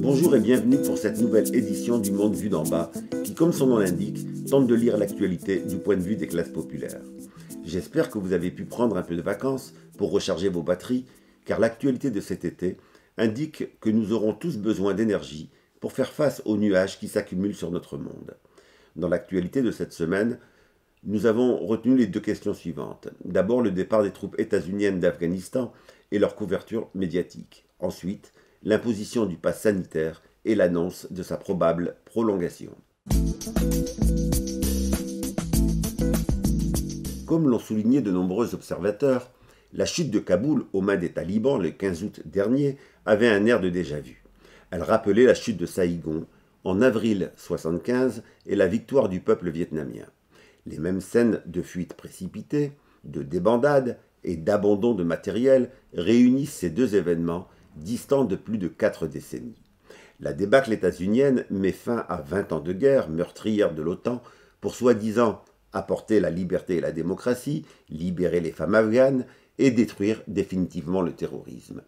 Bonjour et bienvenue pour cette nouvelle édition du Monde vu d'en bas qui, comme son nom l'indique, tente de lire l'actualité du point de vue des classes populaires. J'espère que vous avez pu prendre un peu de vacances pour recharger vos batteries car l'actualité de cet été indique que nous aurons tous besoin d'énergie pour faire face aux nuages qui s'accumulent sur notre monde. Dans l'actualité de cette semaine, nous avons retenu les deux questions suivantes. D'abord, le départ des troupes états-uniennes d'Afghanistan et leur couverture médiatique. Ensuite, l'imposition du pass sanitaire et l'annonce de sa probable prolongation. Comme l'ont souligné de nombreux observateurs, la chute de Kaboul aux mains des talibans le 15 août dernier avait un air de déjà-vu. Elle rappelait la chute de Saïgon en avril 1975 et la victoire du peuple vietnamien les mêmes scènes de fuite précipitée, de débandade et d'abandon de matériel réunissent ces deux événements distants de plus de quatre décennies. La débâcle états-unienne met fin à 20 ans de guerre meurtrière de l'OTAN pour soi-disant apporter la liberté et la démocratie, libérer les femmes afghanes et détruire définitivement le terrorisme.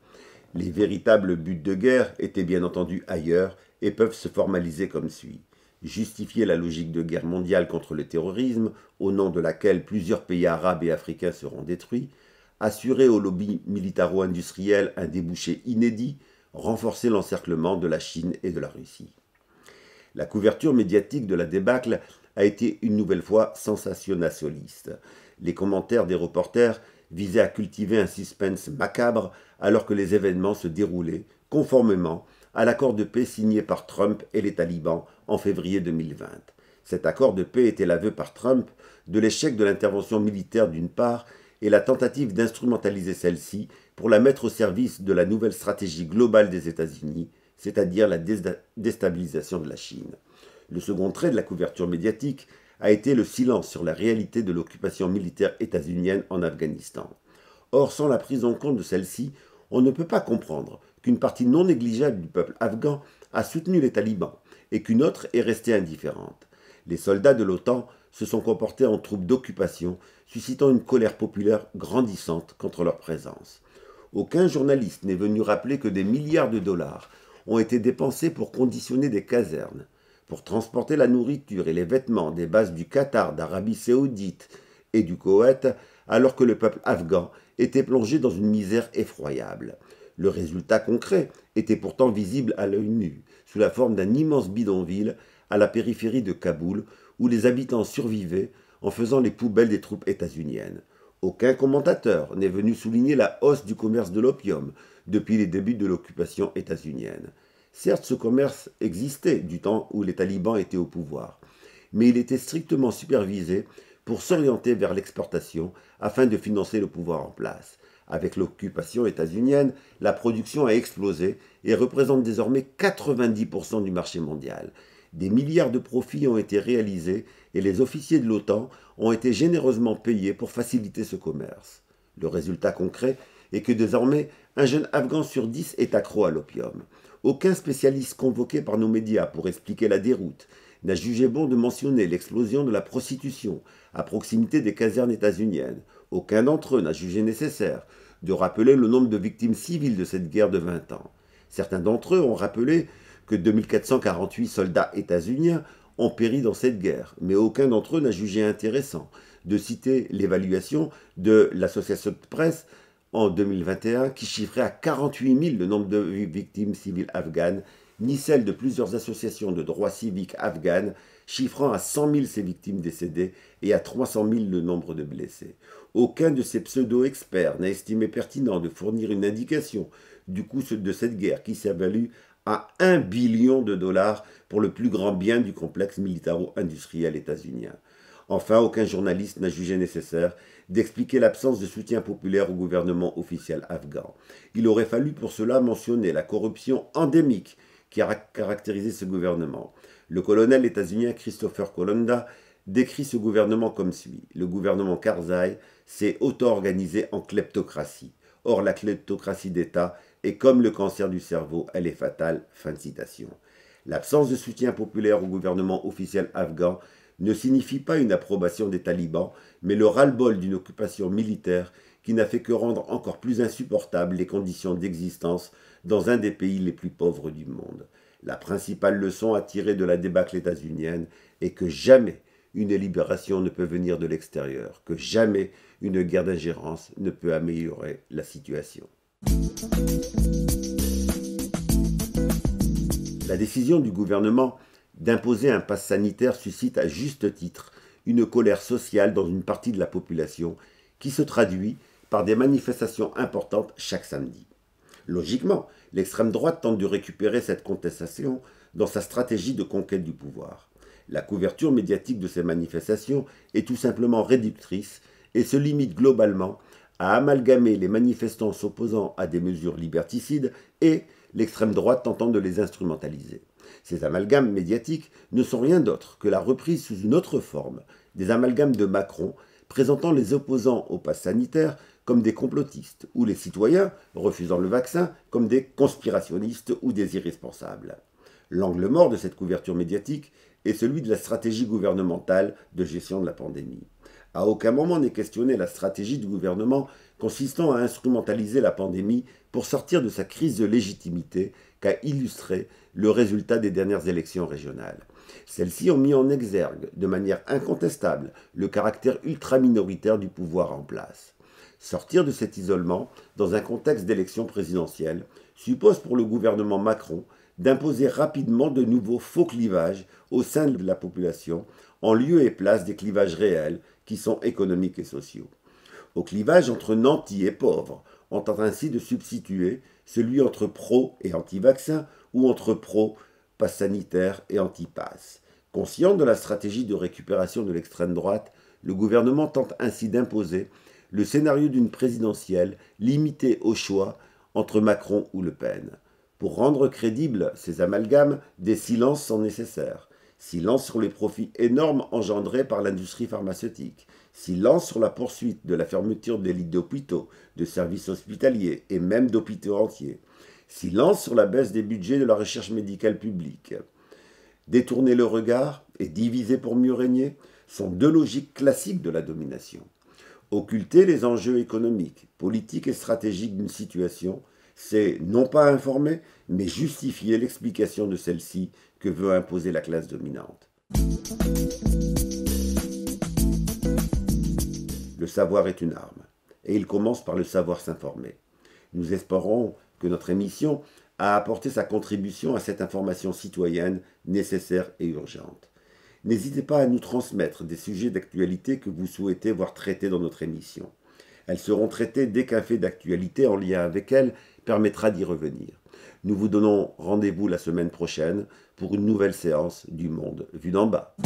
Les véritables buts de guerre étaient bien entendu ailleurs et peuvent se formaliser comme suit justifier la logique de guerre mondiale contre le terrorisme, au nom de laquelle plusieurs pays arabes et africains seront détruits, assurer au lobby militaro-industriel un débouché inédit, renforcer l'encerclement de la Chine et de la Russie. La couverture médiatique de la débâcle a été une nouvelle fois sensationnaliste. Les commentaires des reporters visaient à cultiver un suspense macabre alors que les événements se déroulaient conformément à l'accord de paix signé par Trump et les talibans en février 2020. Cet accord de paix était l'aveu par Trump de l'échec de l'intervention militaire d'une part et la tentative d'instrumentaliser celle-ci pour la mettre au service de la nouvelle stratégie globale des États-Unis, c'est-à-dire la déstabilisation de la Chine. Le second trait de la couverture médiatique a été le silence sur la réalité de l'occupation militaire états-unienne en Afghanistan. Or, sans la prise en compte de celle-ci, on ne peut pas comprendre qu'une partie non négligeable du peuple afghan a soutenu les talibans et qu'une autre est restée indifférente. Les soldats de l'OTAN se sont comportés en troupes d'occupation, suscitant une colère populaire grandissante contre leur présence. Aucun journaliste n'est venu rappeler que des milliards de dollars ont été dépensés pour conditionner des casernes, pour transporter la nourriture et les vêtements des bases du Qatar, d'Arabie saoudite et du Koweït, alors que le peuple afghan était plongé dans une misère effroyable. Le résultat concret était pourtant visible à l'œil nu, sous la forme d'un immense bidonville à la périphérie de Kaboul, où les habitants survivaient en faisant les poubelles des troupes états-uniennes. Aucun commentateur n'est venu souligner la hausse du commerce de l'opium depuis les débuts de l'occupation états-unienne. Certes, ce commerce existait du temps où les talibans étaient au pouvoir, mais il était strictement supervisé pour s'orienter vers l'exportation afin de financer le pouvoir en place. Avec l'occupation états-unienne, la production a explosé et représente désormais 90% du marché mondial. Des milliards de profits ont été réalisés et les officiers de l'OTAN ont été généreusement payés pour faciliter ce commerce. Le résultat concret est que désormais, un jeune Afghan sur dix est accro à l'opium. Aucun spécialiste convoqué par nos médias pour expliquer la déroute n'a jugé bon de mentionner l'explosion de la prostitution à proximité des casernes états-uniennes aucun d'entre eux n'a jugé nécessaire de rappeler le nombre de victimes civiles de cette guerre de 20 ans. Certains d'entre eux ont rappelé que 2448 soldats états-uniens ont péri dans cette guerre, mais aucun d'entre eux n'a jugé intéressant de citer l'évaluation de l'association de presse en 2021 qui chiffrait à 48 000 le nombre de victimes civiles afghanes, ni celle de plusieurs associations de droits civiques afghanes chiffrant à 100 000 ses victimes décédées et à 300 000 le nombre de blessés. Aucun de ces pseudo-experts n'a estimé pertinent de fournir une indication du coût de cette guerre qui s'évalue à 1 billion de dollars pour le plus grand bien du complexe militaro-industriel états-unien. Enfin, aucun journaliste n'a jugé nécessaire d'expliquer l'absence de soutien populaire au gouvernement officiel afghan. Il aurait fallu pour cela mentionner la corruption endémique qui a caractérisé ce gouvernement. Le colonel états-unien Christopher Colonda décrit ce gouvernement comme suit. Le gouvernement Karzai s'est auto-organisé en kleptocratie. Or, la kleptocratie d'État est comme le cancer du cerveau, elle est fatale. Fin de citation. L'absence de soutien populaire au gouvernement officiel afghan ne signifie pas une approbation des talibans, mais le ras-le-bol d'une occupation militaire qui n'a fait que rendre encore plus insupportables les conditions d'existence dans un des pays les plus pauvres du monde. La principale leçon à tirer de la débâcle états-unienne est que jamais une libération ne peut venir de l'extérieur, que jamais une guerre d'ingérence ne peut améliorer la situation. La décision du gouvernement d'imposer un pass sanitaire suscite à juste titre une colère sociale dans une partie de la population qui se traduit par des manifestations importantes chaque samedi. Logiquement, l'extrême droite tente de récupérer cette contestation dans sa stratégie de conquête du pouvoir. La couverture médiatique de ces manifestations est tout simplement réductrice et se limite globalement à amalgamer les manifestants s'opposant à des mesures liberticides et l'extrême droite tentant de les instrumentaliser. Ces amalgames médiatiques ne sont rien d'autre que la reprise sous une autre forme des amalgames de Macron présentant les opposants au pass sanitaire comme des complotistes, ou les citoyens, refusant le vaccin, comme des conspirationnistes ou des irresponsables. L'angle mort de cette couverture médiatique est celui de la stratégie gouvernementale de gestion de la pandémie. À aucun moment n'est questionnée la stratégie du gouvernement consistant à instrumentaliser la pandémie pour sortir de sa crise de légitimité qu'a illustré le résultat des dernières élections régionales. Celles-ci ont mis en exergue, de manière incontestable, le caractère ultra-minoritaire du pouvoir en place. Sortir de cet isolement, dans un contexte d'élection présidentielle, suppose pour le gouvernement Macron d'imposer rapidement de nouveaux faux clivages au sein de la population, en lieu et place des clivages réels qui sont économiques et sociaux. Au clivage entre nantis et pauvres, on tente ainsi de substituer celui entre pro et anti-vaccin ou entre pro, passe sanitaire et anti-passe. Conscient de la stratégie de récupération de l'extrême droite, le gouvernement tente ainsi d'imposer le scénario d'une présidentielle limitée au choix entre Macron ou Le Pen. Pour rendre crédibles ces amalgames, des silences sont nécessaires. Silence sur les profits énormes engendrés par l'industrie pharmaceutique. Silence sur la poursuite de la fermeture des lits d'hôpitaux, de services hospitaliers et même d'hôpitaux entiers. Silence sur la baisse des budgets de la recherche médicale publique. Détourner le regard et diviser pour mieux régner sont deux logiques classiques de la domination. Occulter les enjeux économiques, politiques et stratégiques d'une situation, c'est non pas informer, mais justifier l'explication de celle-ci que veut imposer la classe dominante. Le savoir est une arme, et il commence par le savoir s'informer. Nous espérons que notre émission a apporté sa contribution à cette information citoyenne nécessaire et urgente. N'hésitez pas à nous transmettre des sujets d'actualité que vous souhaitez voir traités dans notre émission. Elles seront traitées dès qu'un fait d'actualité en lien avec elles permettra d'y revenir. Nous vous donnons rendez-vous la semaine prochaine pour une nouvelle séance du Monde vu d'en bas.